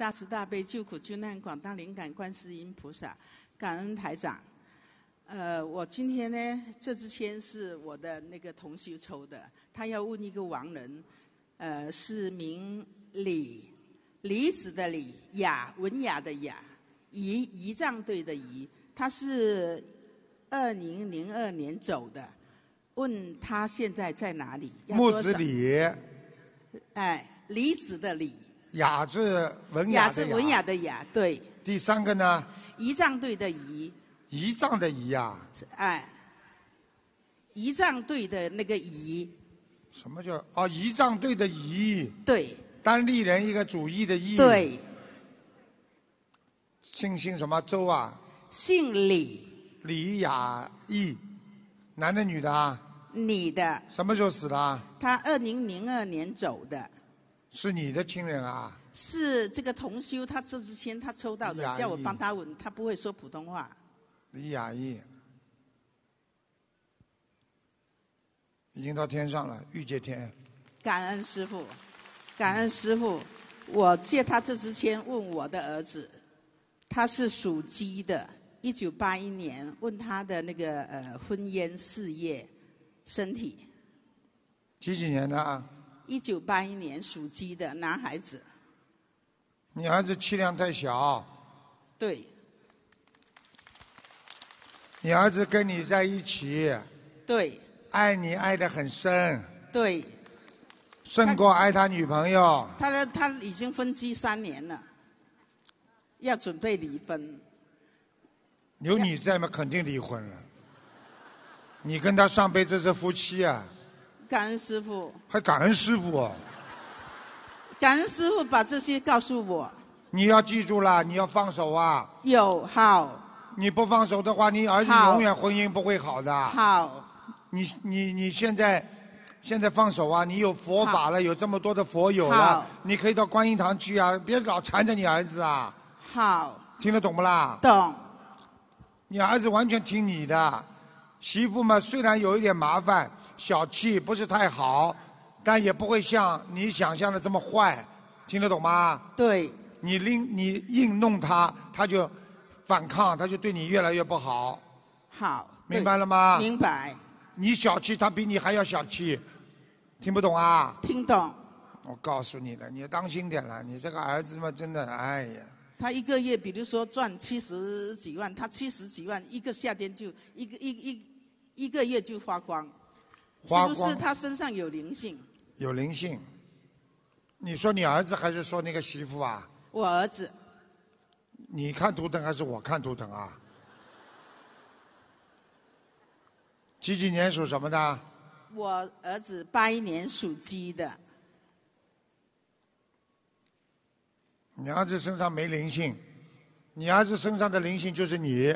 大慈大悲救苦救难广大灵感观世音菩萨，感恩台长。呃，我今天呢，这支签是我的那个同修抽的，他要问一个亡人，呃，是名李李子的李，雅文雅的雅，仪仪仗队的仪，他是二零零二年走的，问他现在在哪里？木子李。哎，李子的李。雅字文雅雅雅文的雅，对。第三个呢？仪仗队的仪。仪仗的仪呀。哎。仪仗队的那个仪。什么叫哦？仪仗队的仪。对。当地人一个主义的义。对。姓姓什么？周啊。姓李。李雅义。男的女的啊？女的。什么时候死的？他二零零二年走的。是你的亲人啊！是这个同修，他这支签他抽到的，叫我帮他问，他不会说普通话。李雅意，已经到天上了，玉界天。感恩师傅，感恩师傅，我借他这支签问我的儿子，他是属鸡的，一九八一年，问他的那个呃婚姻、事业、身体。几几年的啊？一九八一年属鸡的男孩子，你儿子气量太小。对。你儿子跟你在一起。对。爱你爱得很深。对。胜过爱他女朋友。他他已经分居三年了，要准备离婚。有你在嘛，肯定离婚了。你跟他上辈子是夫妻啊。感恩师傅，还感恩师傅，感恩师傅把这些告诉我。你要记住了，你要放手啊。有好。你不放手的话，你儿子永远婚姻不会好的。好。你你你现在，现在放手啊！你有佛法了，有这么多的佛友了，你可以到观音堂去啊！别老缠着你儿子啊。好。听得懂不啦？懂。你儿子完全听你的，媳妇嘛，虽然有一点麻烦。小气不是太好，但也不会像你想象的这么坏，听得懂吗？对。你拎你硬弄他，他就反抗，他就对你越来越不好。好。明白了吗？明白。你小气，他比你还要小气，听不懂啊？听懂。我告诉你了，你当心点了，你这个儿子嘛，真的，哎呀。他一个月，比如说赚七十几万，他七十几万一个夏天就一个一一一个月就花光。是不是他身上有灵性？有灵性，你说你儿子还是说那个媳妇啊？我儿子。你看图腾还是我看图腾啊？几几年属什么的？我儿子八一年属鸡的。你儿子身上没灵性，你儿子身上的灵性就是你。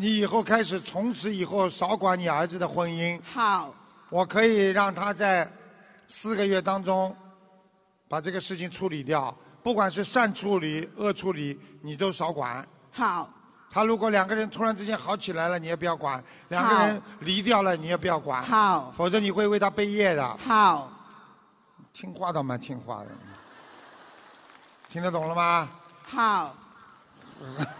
你以后开始，从此以后少管你儿子的婚姻。好。我可以让他在四个月当中把这个事情处理掉，不管是善处理、恶处理，你都少管。好。他如果两个人突然之间好起来了，你也不要管；两个人离掉了，你也不要管。好。否则你会为他背业的。好。听话倒蛮听话的。听得懂了吗？好。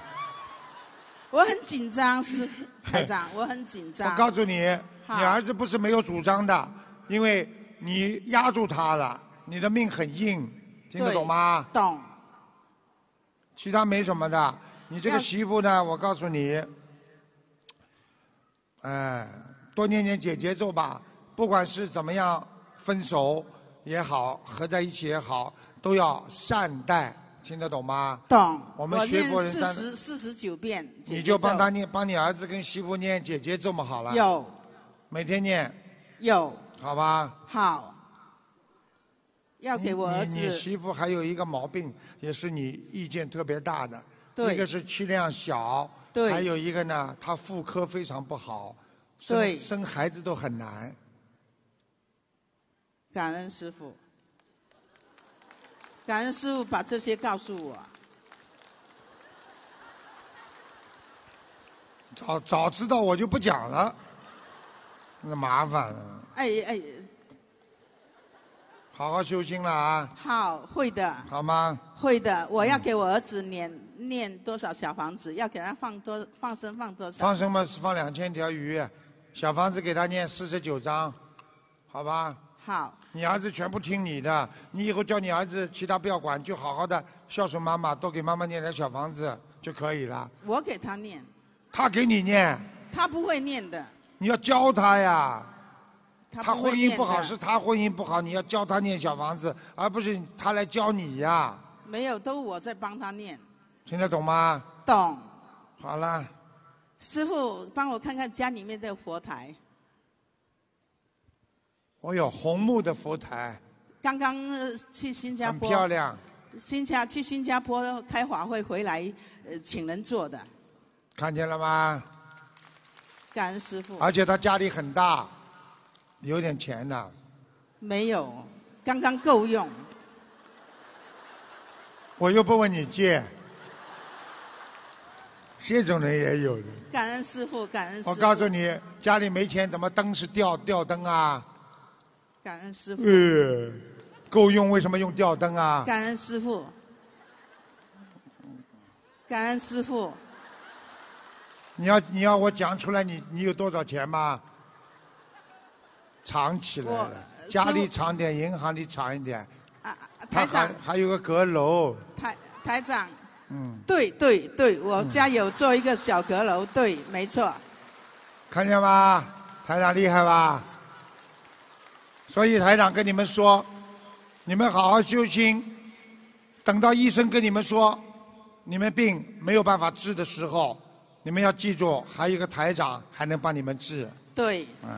我很紧张，师 台长，我很紧张。我告诉你，你儿子不是没有主张的，因为你压住他了，你的命很硬，听得懂吗？懂。其他没什么的，你这个媳妇呢？我告诉你，哎，多念念姐姐咒吧，不管是怎么样分手也好，合在一起也好，都要善待。听得懂吗？懂。我们念四十四十九遍。你就帮他念，帮你儿子跟媳妇念，姐姐这么好了。有。每天念。有。好吧。好。要给我儿子。你你媳妇还有一个毛病，也是你意见特别大的。对。一个是气量小。对。还有一个呢，她妇科非常不好，对。生孩子都很难。感恩师傅。感恩师傅把这些告诉我。早早知道我就不讲了，那麻烦。了。哎哎，好好修心了啊！好，会的。好吗？会的，我要给我儿子念念多少小房子？要给他放多放生放多少？放生嘛是放两千条鱼，小房子给他念四十九章，好吧？好，你儿子全部听你的。你以后叫你儿子，其他不要管，就好好的孝顺妈妈，多给妈妈念点小房子就可以了。我给他念。他给你念。他不会念的。你要教他呀。他婚姻不好是他婚姻不好，你要教他念小房子，而不是他来教你呀。没有，都我在帮他念。听得懂吗？懂。好了。师傅，帮我看看家里面的佛台。哦呦，红木的佛台，刚刚去新加，很漂亮。新加去新加坡开华会回来，请人做的。看见了吗？感恩师傅。而且他家里很大，有点钱呐。没有，刚刚够用。我又不问你借。这种人也有的。感恩师傅，感恩。师我告诉你，家里没钱怎么灯是吊吊灯啊？感恩师傅，够用？为什么用吊灯啊？感恩师傅，感恩师傅。你要你要我讲出来，你你有多少钱吗？藏起来了，家里藏点，银行里藏一点。啊，台长，还有个阁楼。台台长，嗯，对对对，我家有做一个小阁楼，对，没错。看见吗？台长厉害吧？所以台长跟你们说，你们好好修心，等到医生跟你们说你们病没有办法治的时候，你们要记住，还有一个台长还能帮你们治。对。嗯，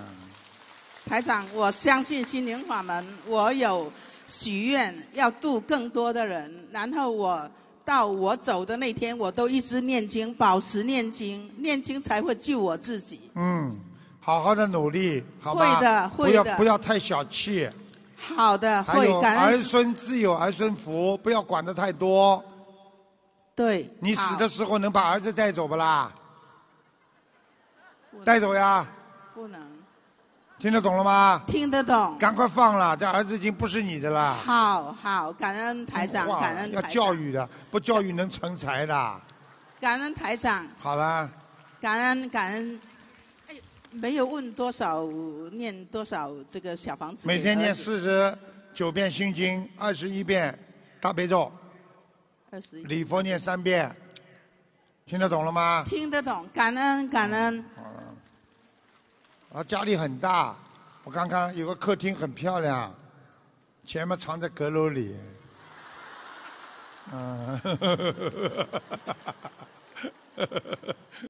台长，我相信心灵法门，我有许愿要度更多的人，然后我到我走的那天，我都一直念经，保持念经，念经才会救我自己。嗯。好好的努力，好的。不要不要太小气。好的，会。感恩儿孙自有儿孙福，不要管的太多。对。你死的时候能把儿子带走不啦？带走呀。不能。听得懂了吗？听得懂。赶快放了，这儿子已经不是你的了。好好，感恩台长，感恩。要教育的，不教育能成才的。感恩台长。好了。感恩感恩。没有问多少念多少这个小房子。每天念四十九遍心经，二十一遍大悲咒，二十一礼佛念三遍，听得懂了吗？听得懂，感恩感恩。啊，家里很大，我刚刚有个客厅很漂亮，前面藏在阁楼里。嗯。